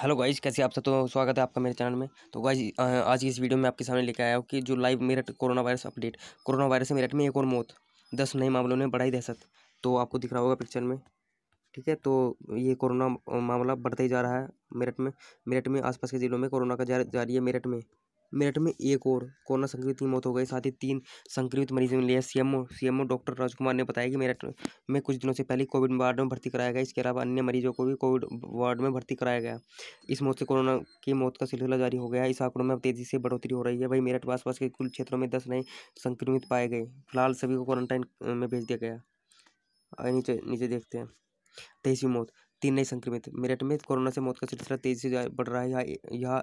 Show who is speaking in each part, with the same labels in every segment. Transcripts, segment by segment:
Speaker 1: hello guys कैसे आप सब तो स्वागत है आपका मेरे चैनल में तो गाइज आज की इस वीडियो में आपके सामने लेके आया हूँ कि जो live Meerut corona virus update corona virus से मेरठ में एक और मौत दस नए मामलों ने बढ़ाई दहशत तो आपको दिख रहा होगा पिक्चर में ठीक है तो ये कोरोना मामला बढ़ता ही जा रहा है मेरठ में मेरठ में आसपास के ज़िलों में कोरोना का जारी है मेरठ में मेरठ में एक और कोरोना संक्रमित की मौत हो गई साथ ही तीन संक्रमित मरीजों ने लिया सीएमओ सीएमओ डॉक्टर राजकुमार ने बताया कि मेरठ में कुछ दिनों से पहले कोविड वार्ड में भर्ती कराया गया इसके अलावा अन्य मरीजों को भी कोविड वार्ड में भर्ती कराया गया इस मौत से कोरोना की मौत का सिलसिला जारी हो गया है इस आंकड़ों में अब तेज़ी से बढ़ोतरी हो रही है वही मेरठ आसपास के कुल क्षेत्रों में दस नए संक्रमित पाए गए फिलहाल सभी को क्वारंटाइन में भेज दिया गया नीचे नीचे देखते हैं तेईसवीं मौत तीन नए संक्रमित मेरठ में कोरोना से मौत का सिलसिला तेजी से बढ़ रहा है यहाँ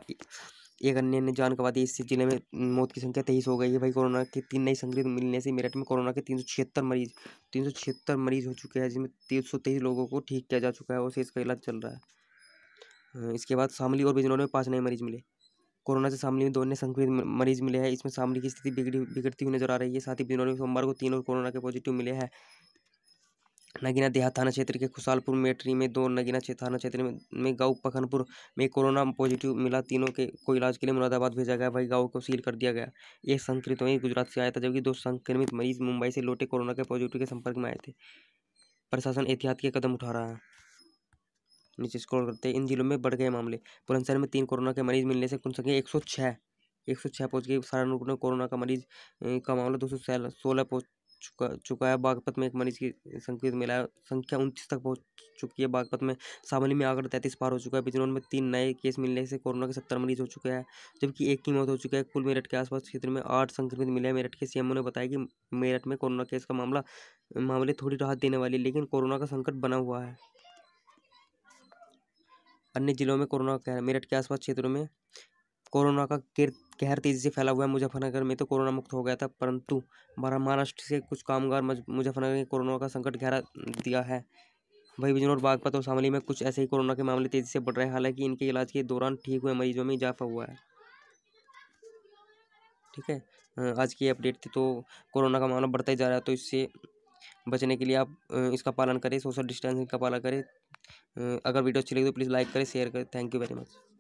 Speaker 1: एक अन्य ने जान गवा दी इससे जिले में मौत की संख्या तेईस हो गई है भाई कोरोना के तीन नई संक्रमित मिलने से मेरठ में कोरोना के तीन सौ छिहत्तर मरीज तीन सौ छिहत्तर मरीज हो चुके हैं जिसमें तीन सौ तेईस लोगों को ठीक किया जा चुका है और इसका इलाज चल रहा है इसके बाद शामली और बिजनौर में पाँच नए मरीज मिले कोरोना से शामली में दो अन्य संक्रमित मरीज मिले हैं इसमें शामली की स्थिति बिगड़ी बिगड़ती हुई नजर आ रही है साथ ही बिजनौर में सोमवार को तीन और कोरोना के पॉजिटिव मिले हैं नगीना देहात थाना क्षेत्र के खुशालपुर मेटरी में दो नगीना थाना क्षेत्र में, गांव पखनपुर में कोरोना पॉजिटिव मिला तीनों के को इलाज के लिए मुरादाबाद भेजा गया वही गाँव को सील कर दिया गया एक संक्रमित वहीं गुजरात से आया था जबकि दो संक्रमित मरीज मुंबई से लौटे कोरोना के पॉजिटिव के संपर्क में आए थे प्रशासन एहतियात के कदम उठा रहा है नीचे स्क्रॉल करते हैं इन जिलों में बढ़ गए मामले बुलंदशहर में तीन कोरोना के मरीज मिलने से कुल संख्या एक सौ छः एक सौ छः पहुँच गई सहारनपुर में कोरोना का मरीज का मामला दो सौ सोलह पहुँच चुका चुका है बागपत में एक मरीज की संक्रमित है संख्या उनतीस तक पहुंच चुकी है बागपत में सावली में आंकड़ा तैंतीस पार हो चुका है बिजनौर में तीन नए केस मिलने से कोरोना के सत्तर मरीज हो चुके हैं जबकि एक की मौत हो चुकी है कुल मेरठ के आसपास क्षेत्र में आठ संक्रमित मिले हैं मेरठ के सीएमओ ने बताया कि मेरठ में कोरोना केस का मामला मामले थोड़ी राहत देने वाली है लेकिन कोरोना का संकट बना हुआ है अन्य जिलों में कोरोना का मेरठ के आसपास क्षेत्रों में कोरोना का कहर तेज़ी से फैला हुआ है मुजफ्फरनगर में तो कोरोना मुक्त हो गया था परंतु महाराष्ट्र से कुछ कामगार मुजफ्फरनगर में कोरोना का संकट गहरा दिया है वही बिजनौर बागपत और शामली में कुछ ऐसे ही कोरोना के मामले तेज़ी से बढ़ रहे हैं हालांकि इनके इलाज के दौरान ठीक हुए मरीजों में इजाफा हुआ है ठीक है आज की अपडेट थी तो कोरोना का मामला बढ़ता ही जा रहा है तो इससे बचने के लिए आप इसका पालन करें सोशल डिस्टेंसिंग का पालन करें अगर वीडियो अच्छी लगी तो प्लीज़ लाइक करें शेयर करें थैंक यू वेरी मच